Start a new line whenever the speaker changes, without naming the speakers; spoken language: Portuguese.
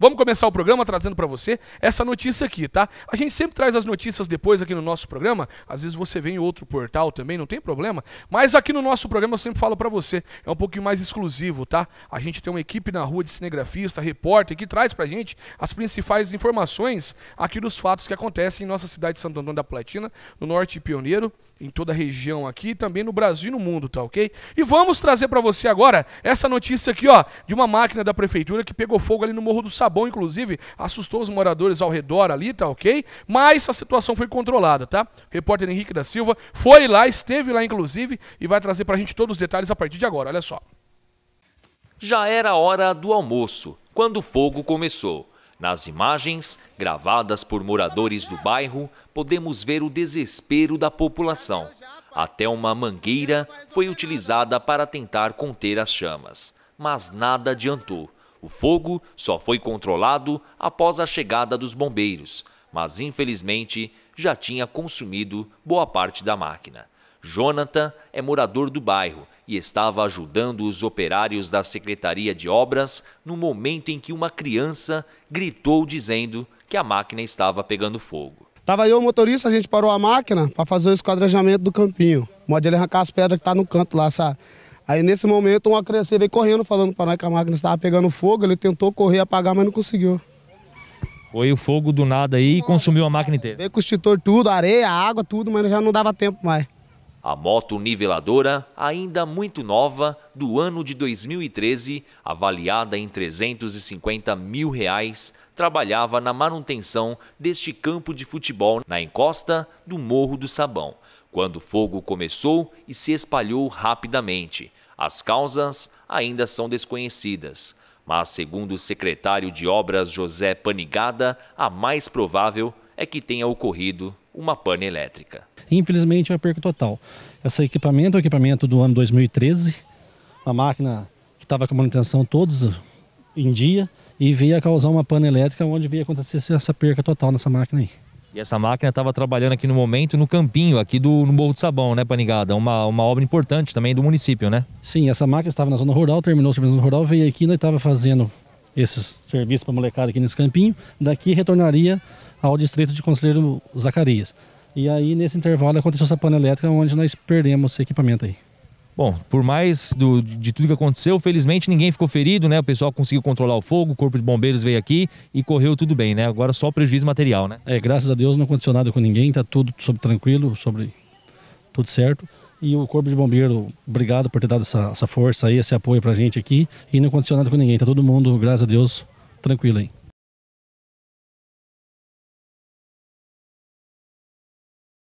Vamos começar o programa trazendo para você essa notícia aqui, tá? A gente sempre traz as notícias depois aqui no nosso programa. Às vezes você vem em outro portal também, não tem problema. Mas aqui no nosso programa eu sempre falo para você, é um pouquinho mais exclusivo, tá? A gente tem uma equipe na rua de cinegrafista, repórter, que traz para gente as principais informações aqui dos fatos que acontecem em nossa cidade de Santo Antônio da Platina, no Norte Pioneiro, em toda a região aqui, também no Brasil e no mundo, tá ok? E vamos trazer para você agora essa notícia aqui, ó, de uma máquina da prefeitura que pegou fogo ali no Morro do Sabão sabão, inclusive, assustou os moradores ao redor ali, tá ok? Mas a situação foi controlada, tá? O repórter Henrique da Silva foi lá, esteve lá, inclusive, e vai trazer para a gente todos os detalhes a partir de agora, olha só.
Já era hora do almoço, quando o fogo começou. Nas imagens, gravadas por moradores do bairro, podemos ver o desespero da população. Até uma mangueira foi utilizada para tentar conter as chamas, mas nada adiantou. O fogo só foi controlado após a chegada dos bombeiros, mas infelizmente já tinha consumido boa parte da máquina. Jonathan é morador do bairro e estava ajudando os operários da Secretaria de Obras no momento em que uma criança gritou dizendo que a máquina estava pegando fogo.
Tava eu, o motorista, a gente parou a máquina para fazer o esquadrejamento do campinho. Modo ele arrancar as pedras que tá no canto lá, sabe? Aí nesse momento uma criança veio correndo falando para nós que a máquina estava pegando fogo, ele tentou correr, apagar, mas não conseguiu.
Foi o fogo do nada aí e consumiu a máquina inteira.
Veio com o extintor tudo, areia, água, tudo, mas já não dava tempo mais.
A moto niveladora, ainda muito nova, do ano de 2013, avaliada em 350 mil reais, trabalhava na manutenção deste campo de futebol na encosta do Morro do Sabão, quando o fogo começou e se espalhou rapidamente. As causas ainda são desconhecidas. Mas, segundo o secretário de obras José Panigada, a mais provável é que tenha ocorrido uma pane elétrica.
Infelizmente, é uma perca total. Esse equipamento é o equipamento do ano 2013, uma máquina que estava com manutenção todos em dia e veio a causar uma pane elétrica onde veio acontecer essa perca total nessa máquina aí.
E essa máquina estava trabalhando aqui no momento no campinho, aqui do, no Morro do Sabão, né, Panigada? Uma, uma obra importante também do município, né?
Sim, essa máquina estava na zona rural, terminou o serviço na rural, veio aqui, e estava fazendo esses serviços para molecada aqui nesse campinho. Daqui retornaria ao distrito de Conselheiro Zacarias. E aí, nesse intervalo, aconteceu essa pane elétrica onde nós perdemos esse equipamento aí.
Bom, por mais do, de tudo que aconteceu, felizmente ninguém ficou ferido, né? O pessoal conseguiu controlar o fogo, o corpo de bombeiros veio aqui e correu tudo bem, né? Agora só prejuízo material, né?
É, graças a Deus não aconteceu nada com ninguém, tá tudo sobre tranquilo, sobre tudo certo. E o corpo de bombeiro, obrigado por ter dado essa, essa força aí, esse apoio pra gente aqui. E não aconteceu nada com ninguém, tá todo mundo, graças a Deus, tranquilo aí.